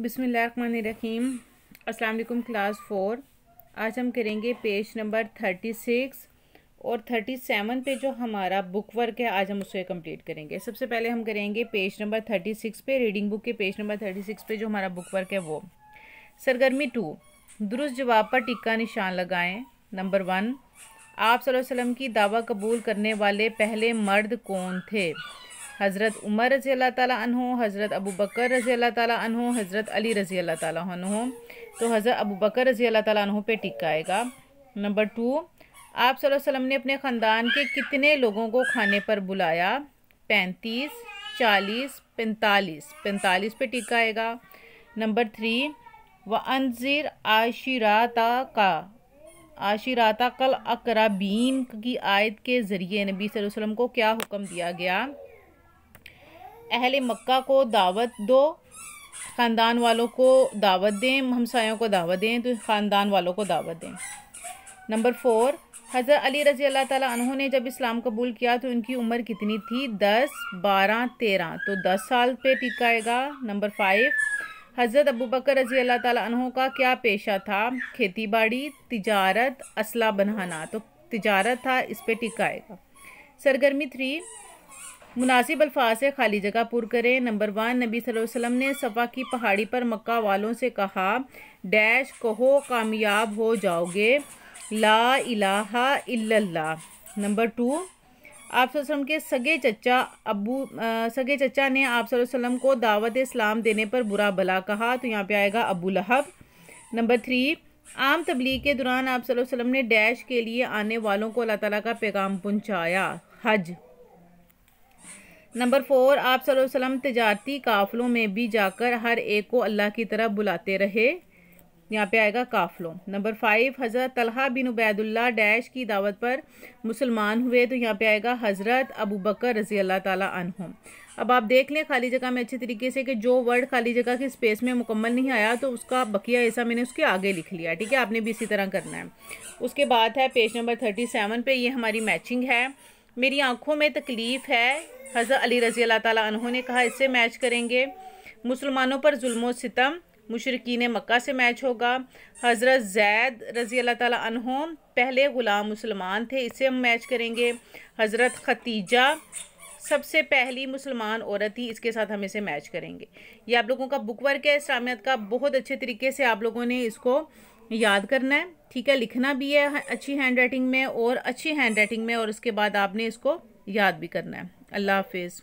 बिसमीम अस्सलाम class four आज हम करेंगे पेज नंबर थर्टी सिक्स और थर्टी सेवन पे जो हमारा बुक वर्क है आज हम उसे कंप्लीट करेंगे सबसे पहले हम करेंगे पेज नंबर थर्टी सिक्स पे रीडिंग बुक के पेज नंबर थर्टी सिक्स पे जो हमारा बुक वर्क है वो सरगर्मी टू दुरुस्त जवाब पर टिक्का निशान लगाएं नंबर वन आप वसल्लम की दावा कबूल करने वाले पहले मर्द कौन थे हज़रत उमर रज़ी अल्लाह तहों हज़रत अबू बकर रज़ी अल्लाह तहों हज़रत अली रज़ी अल्लाह तहों तो हज़रत अबू बकर रज़ी अल्लाह तहों पे टिक्का आएगा नंबर टू आप वसल्लम ने अपने ख़ानदान के कितने लोगों को खाने पर बुलाया पैंतीस चालीस पैंतालीस पैंतालीस पे टिक्का आएगा नंबर थ्री व अनज़िर आशिराता का आशिराता कल अकराबीन की आयत के ज़रिए नबी वसल्लम को क्या हुक्म दिया गया अहल मक्का को दावत दो ख़ानदान वालों को दावत दें हमसायों को दावत दें तो ख़ानदान वालों को दावत दें नंबर फोर हज़रत अली रज़ी अल्लाह तहों ने जब इस्लाम कबूल किया तो उनकी उम्र कितनी थी दस बारह तेरह तो दस साल पे टिका आएगा नंबर फाइव हज़रत अबू बकर रज़ी अल्लाह तहों का क्या पेशा था खेती बाड़ी तिजारत असला बनाना तो तिजारत था इस पर टिका आएगा सरगर्मी थ्री मुनासिब अल्फाज से खाली जगह पुर करें नंबर वन नबी वसल्लम ने सफ़ा की पहाड़ी पर मक्का वालों से कहा डैश कहो कामयाब हो जाओगे ला इलाहा नंबर टू आप सल्लम के सगे चचा अबू आ, सगे चचा ने आप सल्लम को दावत इस्लाम देने पर बुरा भला कहा तो यहाँ पे आएगा अबू लहब नंबर थ्री आम तबलीग के दौरान आप सल्लम ने डैश के लिए आने वालों को अल्लाह ताला का पैगाम पहुँचाया हज नंबर फोर आप वसल्लम तजारती काफ़लों में भी जाकर हर एक को अल्लाह की तरफ बुलाते रहे यहाँ पे आएगा काफ़लों नंबर फाइव हज़रत तलहा बिन उबैदुल्ला डैश की दावत पर मुसलमान हुए तो यहाँ पे आएगा हज़रत अबू बकर रज़ी अल्लाह ताला अनहुम अब आप देख लें खाली जगह में अच्छे तरीके से कि जो वर्ड खाली जगह के स्पेस में मुकम्मल नहीं आया तो उसका बकिया ऐसा मैंने उसके आगे लिख लिया ठीक है आपने भी इसी तरह करना है उसके बाद है पेज नंबर थर्टी सेवन पर ये हमारी मैचिंग है मेरी आँखों में तकलीफ़ है हज़रत अली रज़ी अल्लाह तु ने कहा इससे मैच करेंगे मुसलमानों पर जुल्म सितम मुशरकिन मक्का से मैच होगा हज़रत जैद रज़ी अल्लाह तु पहले ग़ुलाम मुसलमान थे इससे हम मैच करेंगे हज़रत खतीजा सबसे पहली मुसलमान औरत थी इसके साथ हम इसे मैच करेंगे ये आप लोगों का बुक वर्क है इस्लामियत का बहुत अच्छे तरीके से आप लोगों ने इसको याद करना है ठीक है लिखना भी है अच्छी हैंड राइटिंग में और अच्छी हैंड राइटिंग में और उसके बाद आपने इसको याद भी करना है अल्लाह हाफिज़